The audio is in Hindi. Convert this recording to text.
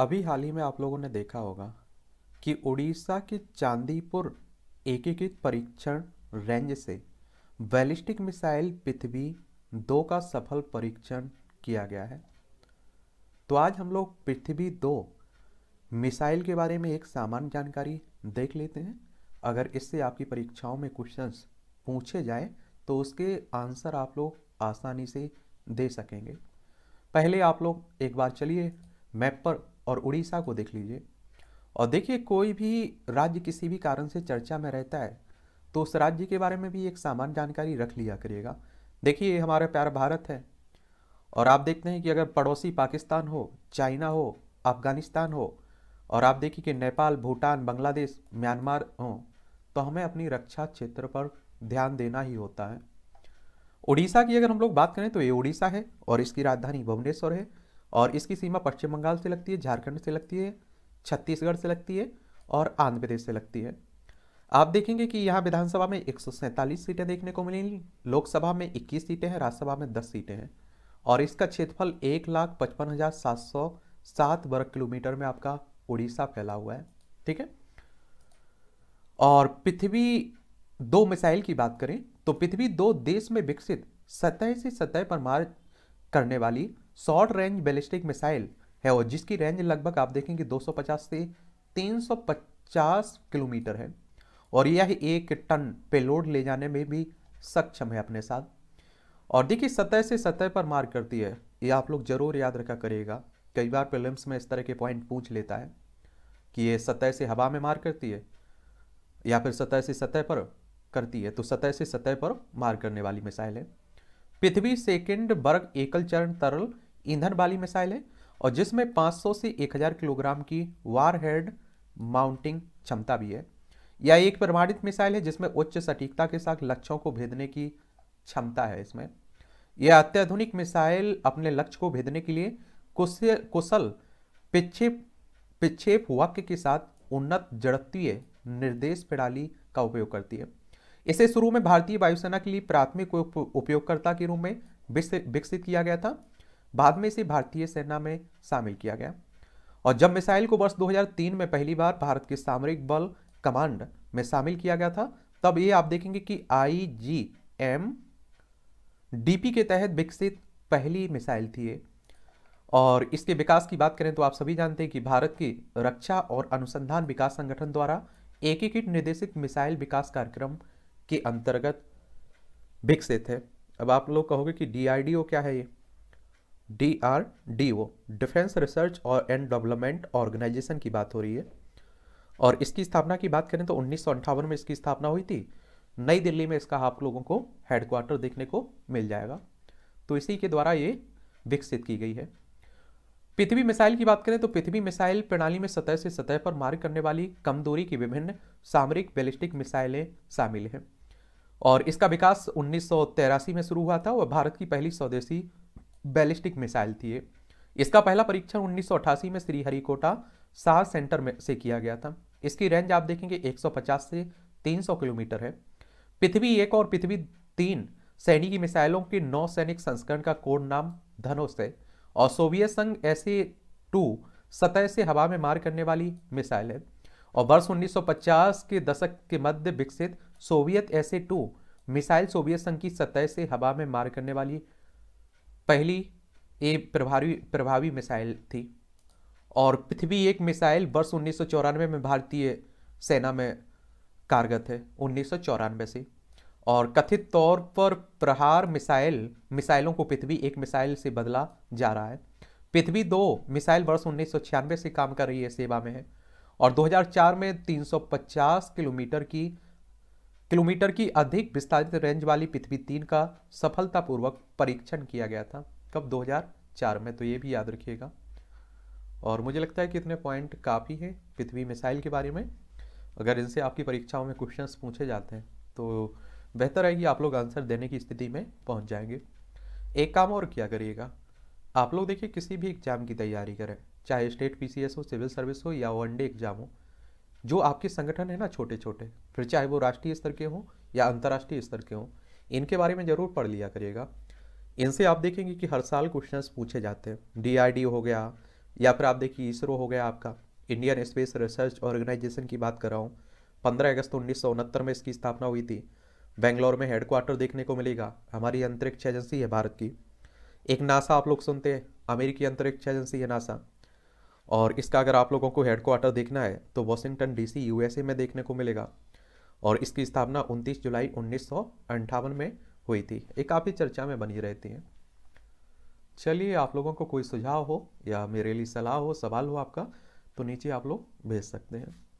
अभी हाल ही में आप लोगों ने देखा होगा कि उड़ीसा के चांदीपुर एकीकृत परीक्षण रेंज से बैलिस्टिक मिसाइल पृथ्वी दो का सफल परीक्षण किया गया है तो आज हम लोग पृथ्वी दो मिसाइल के बारे में एक सामान्य जानकारी देख लेते हैं अगर इससे आपकी परीक्षाओं में क्वेश्चंस पूछे जाएं तो उसके आंसर आप लोग आसानी से दे सकेंगे पहले आप लोग एक बार चलिए मैप पर और उड़ीसा को देख लीजिए और देखिए कोई भी राज्य किसी भी कारण से चर्चा में रहता है तो उस राज्य के बारे में भी एक सामान्य जानकारी रख लिया करिएगा देखिए हमारा प्यारा भारत है और आप देखते हैं कि अगर पड़ोसी पाकिस्तान हो चाइना हो अफगानिस्तान हो और आप देखिए कि नेपाल भूटान बांग्लादेश म्यांमार हों तो हमें अपनी रक्षा क्षेत्र पर ध्यान देना ही होता है उड़ीसा की अगर हम लोग बात करें तो ये उड़ीसा है और इसकी राजधानी भुवनेश्वर है और इसकी सीमा पश्चिम बंगाल से लगती है झारखंड से लगती है छत्तीसगढ़ से लगती है और आंध्र प्रदेश से लगती है आप देखेंगे कि यहाँ विधानसभा में एक सीटें देखने को मिलेंगी लोकसभा में 21 सीटें हैं राज्यसभा में 10 सीटें हैं और इसका क्षेत्रफल एक लाख पचपन हज़ार सात सौ सात वर्ग किलोमीटर में आपका उड़ीसा फैला हुआ है ठीक है और पृथ्वी दो मिसाइल की बात करें तो पृथ्वी दो देश में विकसित सतह से सतह पर मार करने वाली शॉर्ट रेंज बैलिस्टिक मिसाइल है और जिसकी रेंज लगभग आप देखेंगे 250 से 350 किलोमीटर है और यह एक टन पेलोड ले जाने में भी सक्षम है अपने साथ और देखिए सतह से सतह पर मार करती है ये आप लोग जरूर याद रखा करिएगा कई बार प्रिलिम्स में इस तरह के पॉइंट पूछ लेता है कि ये सतह से हवा में मार करती है या फिर सतह से सतह पर करती है तो सतह से सतह पर मार करने वाली मिसाइल है पृथ्वी सेकेंड वर्ग एकल चरण तरल ईंधन वाली मिसाइल है और जिसमें 500 से 1000 किलोग्राम की वार हेड माउंटिंग क्षमता भी है यह एक प्रमाणित मिसाइल है जिसमें उच्च सटीकता के साथ लक्ष्यों को भेदने की क्षमता है इसमें यह अत्याधुनिक मिसाइल अपने लक्ष्य को भेदने के लिए कुशल पिछेप पिछेप वाक्य के साथ उन्नत जड़तीय निर्देश प्रणाली का उपयोग करती है इसे शुरू में भारतीय वायुसेना के लिए प्राथमिक उपयोगकर्ता के रूप में विकसित किया गया था बाद में इसे भारतीय सेना में शामिल किया गया और जब मिसाइल को वर्ष 2003 में पहली बार भारत के सामरिक बल कमांड में शामिल किया गया था तब ये आप देखेंगे कि आई जी एम डीपी के तहत विकसित पहली मिसाइल थी ये और इसके विकास की बात करें तो आप सभी जानते हैं कि भारत की रक्षा और अनुसंधान विकास संगठन द्वारा एकीकृत निर्देशित मिसाइल विकास कार्यक्रम के अंतर्गत विकसित है अब आप लोग कहोगे कि डी क्या है ये D R D O defence research और एंड डेवलपमेंट ऑर्गेनाइजेशन की बात हो रही है और इसकी स्थापना की बात करें तो उन्नीस में इसकी स्थापना हुई थी नई दिल्ली में इसका आप लोगों को हेडक्वार्टर देखने को मिल जाएगा तो इसी के द्वारा ये विकसित की गई है पृथ्वी मिसाइल की बात करें तो पृथ्वी मिसाइल प्रणाली में सतह से सतह पर मार करने वाली कम दूरी की विभिन्न सामरिक बैलिस्टिक मिसाइलें शामिल हैं और इसका विकास उन्नीस में शुरू हुआ था और भारत की पहली स्वदेशी बैलिस्टिक मिसाइल थी इसका पहला परीक्षण उन्नीस में श्रीहरिकोटा साह सेंटर में से किया गया था इसकी रेंज आप देखेंगे 150 से 300 किलोमीटर है पृथ्वी एक और पृथ्वी तीन सैनिकी मिसाइलों के नौ सैनिक संस्करण का कोड नाम धनुष है और सोवियत संघ ऐसे टू सतह से हवा में मार करने वाली मिसाइल है और वर्ष 1950 के दशक के मध्य विकसित सोवियत ऐसे टू मिसाइल सोवियत संघ की सतह से हवा में मार करने वाली पहली ए प्रभावी प्रभावी मिसाइल थी और पृथ्वी एक मिसाइल वर्ष उन्नीस में भारतीय सेना में कारगत है उन्नीस से और कथित तौर पर प्रहार मिसाइल मिसाइलों को पृथ्वी एक मिसाइल से बदला जा रहा है पृथ्वी दो मिसाइल वर्ष उन्नीस से काम कर रही है सेवा में है और 2004 में 350 किलोमीटर की किलोमीटर की अधिक विस्तारित रेंज वाली पृथ्वी तीन का सफलतापूर्वक परीक्षण किया गया था कब 2004 में तो ये भी याद रखिएगा और मुझे लगता है कि इतने पॉइंट काफ़ी हैं पृथ्वी मिसाइल के बारे में अगर इनसे आपकी परीक्षाओं में क्वेश्चन पूछे जाते हैं तो बेहतर है कि आप लोग आंसर देने की स्थिति में पहुँच जाएंगे एक काम और क्या करिएगा आप लोग देखिए किसी भी एग्ज़ाम की तैयारी करें चाहे स्टेट पीसीएस हो सिविल सर्विस हो या वनडे एग्ज़ाम हो जो आपके संगठन है ना छोटे छोटे फिर चाहे वो राष्ट्रीय स्तर के हों या अंतर्राष्ट्रीय स्तर के हों इनके बारे में ज़रूर पढ़ लिया करिएगा इनसे आप देखेंगे कि हर साल क्वेश्चंस पूछे जाते हैं डी हो गया या फिर आप देखिए इसरो हो गया आपका इंडियन स्पेस रिसर्च ऑर्गेनाइजेशन की बात कर रहा हूँ पंद्रह अगस्त उन्नीस में इसकी स्थापना हुई थी बेंगलोर में हेडक्वार्टर देखने को मिलेगा हमारी अंतरिक्ष एजेंसी है भारत की एक नासा आप लोग सुनते हैं अमेरिकी अंतरिक्ष एजेंसी है नासा और इसका अगर आप लोगों को हेडक्वार्टर देखना है तो वॉशिंगटन डीसी यूएसए में देखने को मिलेगा और इसकी स्थापना 29 जुलाई उन्नीस में हुई थी ये काफ़ी चर्चा में बनी रहती है चलिए आप लोगों को कोई सुझाव हो या मेरे लिए सलाह हो सवाल हो आपका तो नीचे आप लोग भेज सकते हैं